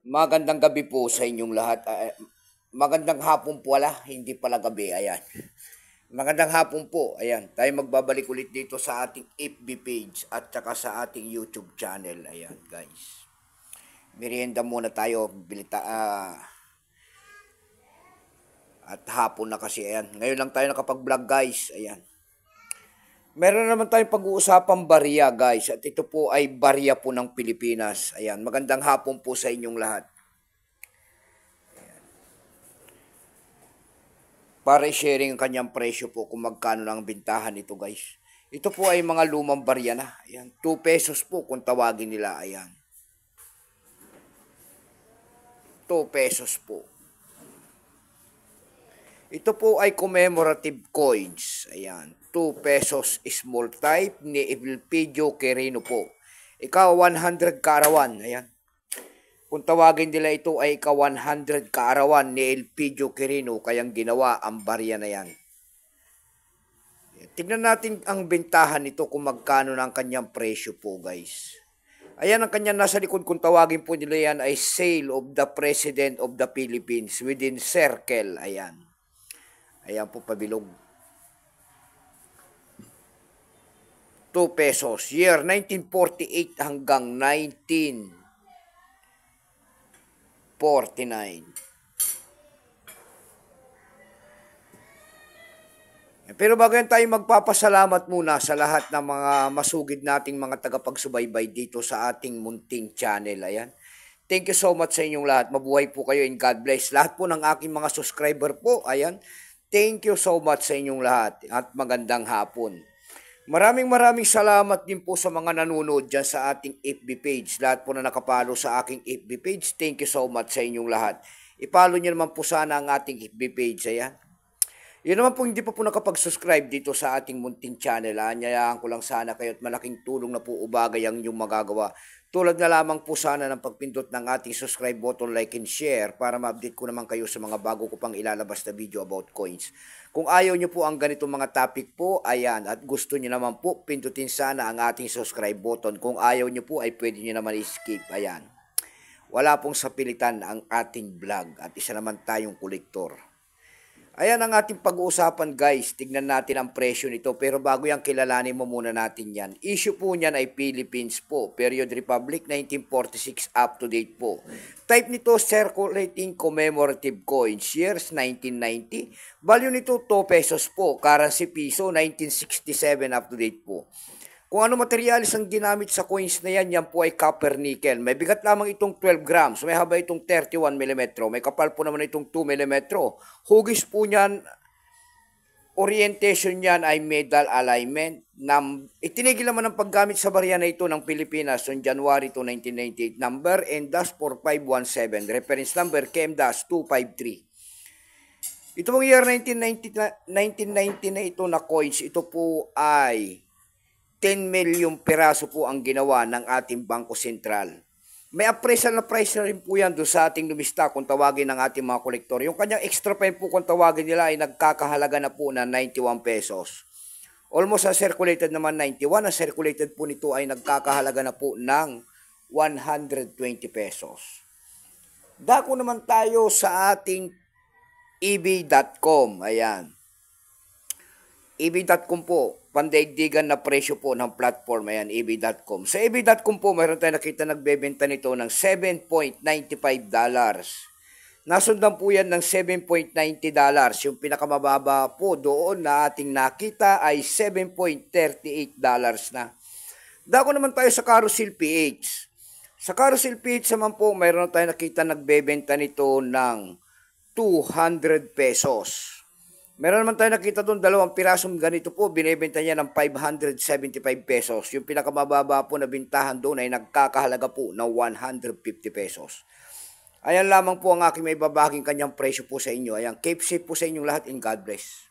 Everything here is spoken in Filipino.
Magandang gabi po sa inyong lahat. Uh, magandang hapon po ala, hindi pala gabi, ayan. Magandang hapon po, ayan. Tayo magbabalik ulit dito sa ating FB page at saka sa ating YouTube channel, ayan guys. Merienda muna tayo, bilita, uh, at hapon na kasi, ayan. Ngayon lang tayo nakapag-vlog guys, ayan. Meron naman tayong pag-uusapang barya guys at ito po ay barya po ng Pilipinas. Ayan, magandang hapon po sa inyong lahat. Ayan. Para sharing ang kanyang presyo po kung magkano lang bintahan ito guys. Ito po ay mga lumang barya na. Ayan, 2 pesos po kung tawagin nila. Ayan. 2 pesos po. Ito po ay commemorative coins. Ayan. 2 pesos small type ni Evilpidio Quirino po. Ikaw 100 karawan. Ayan. Kung tawagin nila ito ay ikaw 100 karawan ni Elpidio Quirino kayang ginawa ang barya na yan. Tignan natin ang bentahan nito kung magkano ng kanyang presyo po guys. Ayan ang kanya nasa likod kung tawagin po nila yan ay sale of the President of the Philippines within circle. Ayan. Ayan po pabilog. 2 pesos. Year 1948 hanggang 1949. Pero bago yan tayo magpapasalamat muna sa lahat ng mga masugid nating mga tagapagsubaybay dito sa ating munting channel. Ayan. Thank you so much sa inyong lahat. Mabuhay po kayo and God bless. Lahat po ng aking mga subscriber po. Ayan. Thank you so much sa inyong lahat at magandang hapon. Maraming maraming salamat din po sa mga nanonood dyan sa ating FB page. Lahat po na nakapalo sa aking FB page, thank you so much sa inyong lahat. Ipalo nyo naman po sana ang ating FB page. Ayan. Yun naman po, hindi pa po nakapag-subscribe dito sa ating munting channel. Anyayaan ko lang sana kayo at malaking tulong na po ubagay ang inyong magagawa. Tulad na lamang po sana ng pagpindot ng ating subscribe button, like and share para ma-update ko naman kayo sa mga bago ko pang ilalabas na video about coins. Kung ayaw nyo po ang ganitong mga topic po, ayan, at gusto nyo naman po, pindutin sana ang ating subscribe button. Kung ayaw nyo po, ay pwede nyo naman i-skip, ayan. Wala pong sapilitan ang ating vlog at isa naman tayong kolektor. Ayan ang ating pag-uusapan guys. Tignan natin ang presyo nito. Pero bago yan, kilalanin mo muna natin yan. Issue po niyan ay Philippines po. Period Republic 1946 up to date po. Type nito circulating commemorative coins. Years 1990. Value nito 2 pesos po. Currency piso 1967 up to date po. Kung ano materialis ang ginamit sa coins na yan, yan po ay copper nickel. May bigat lamang itong 12 grams, may haba itong 31 mm, may kapal po naman itong 2 mm. Hugis po niyan, orientation niyan ay medal alignment. Na, itinigil naman ang paggamit sa barya na ito ng Pilipinas on January 2, 1998, number N-4517, reference number KM-253. Ito pong year 1990 na, 1990 na ito na coins, ito po ay 10 milyong piraso po ang ginawa ng ating Bangko Sentral. May appraisal na price na rin po yan doon sa ating lumista kung tawagin ng ating mga kolektor. Yung kanyang extra pen po kung tawagin nila ay nagkakahalaga na po na 91 pesos. Almost ang circulated naman 91, ang circulated po nito ay nagkakahalaga na po ng 120 pesos. Dako naman tayo sa ating eb.com. Ayan. eb.com po, pandaigdigan na presyo po ng platform, ayan, ebi.com. Sa ebi.com po, mayroon tayo nakita nagbebenta nito ng 7.95 dollars. Nasundan po yan ng 7.90 dollars. Yung pinakamababa po doon na ating nakita ay 7.38 dollars na. Dako naman tayo sa Carousel PH. Sa Carousel PH naman po, mayroon tayo nakita nagbebenta nito ng 200 pesos. Meron naman tayo nakita doon, dalawang pirasong ganito po, binibenta niya ng 575 pesos. Yung pinakamababa po na bintahan doon ay nagkakahalaga po na 150 pesos. Ayan lamang po ang aking may babaging kanyang presyo po sa inyo. Ayan, keep safe po sa inyong lahat and God bless.